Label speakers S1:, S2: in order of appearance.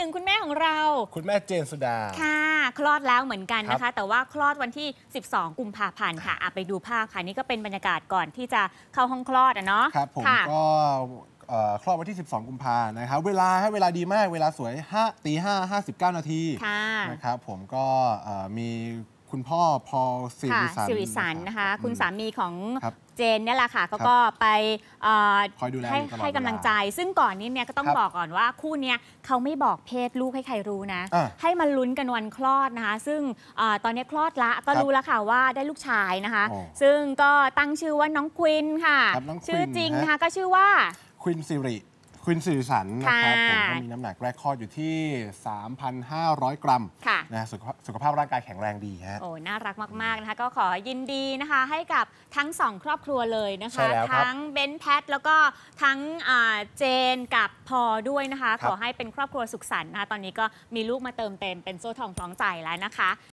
S1: หนึ่งคุณแม่ของเรา
S2: คุณแม่เจนสุดาค
S1: ่ะ คลอดแล้วเหมือนกันนะคะ แต่ว่าคลอดวันที่ 12 กุมภาพันธ์ค่ะ ไปดูภาพค่ะ นี่ก็เป็นบรรยากาศก่อนที่จะเข้าห้อง
S2: คลอดอะเนาะครับ ผมก็คลอดวันที่ 12 กุมภาพันธ์นะครับเวลาให้เวลาดีมาก เวลาสวย5ตี5 59 นาทีนะครับ ผมก็มีคุณพ่อพอลสิริสันสิริสัน
S1: นะคะคุณสามีของเจนเนี่ยแหละค่ะเขาก็ไปคอยดูแลให้ลให้กำลังใจ ซึ่งก่อนนี้เนี่ยก็ต้องบบอกก่อนว่าคู่เนี้ยเขาไม่บอกเพศลูกให้ใครรู้นะะให้มาลุ้นกันวันคลอดนะคะ ซึ่งอตอนนี้คลอดละก็รู้แล้วค่ะว่าได้ลูกชายนะคะ ซึ่งก็ตั้งชื่อว่าน้องควินค่ะค
S2: ชื่อจริงนะคะก็ชื่อว่าควินสิริคุณสื่อสันนะครับผมก็มีน้ำหนักแรกคลอดอยู่ที่ 3,500 กรัมนะนะสสุขภาพร่างกายแข็งแรงดีฮะโอ้
S1: น่ารักมาก ๆนะคะ ก็ขอยินดีนะคะ ให้กับทั้งสองครอบครัวเลยนะคะ ทั้งเบนแพท แล้วก็ทั้งเจนกับพอด้วยนะคะ ขอให้เป็นครอบครัวสุขสันต์นะคะตอนนี้ก็มีลูกมาเติมเต็ม เป็นโซ่ทองคล้องใจแล้วนะคะ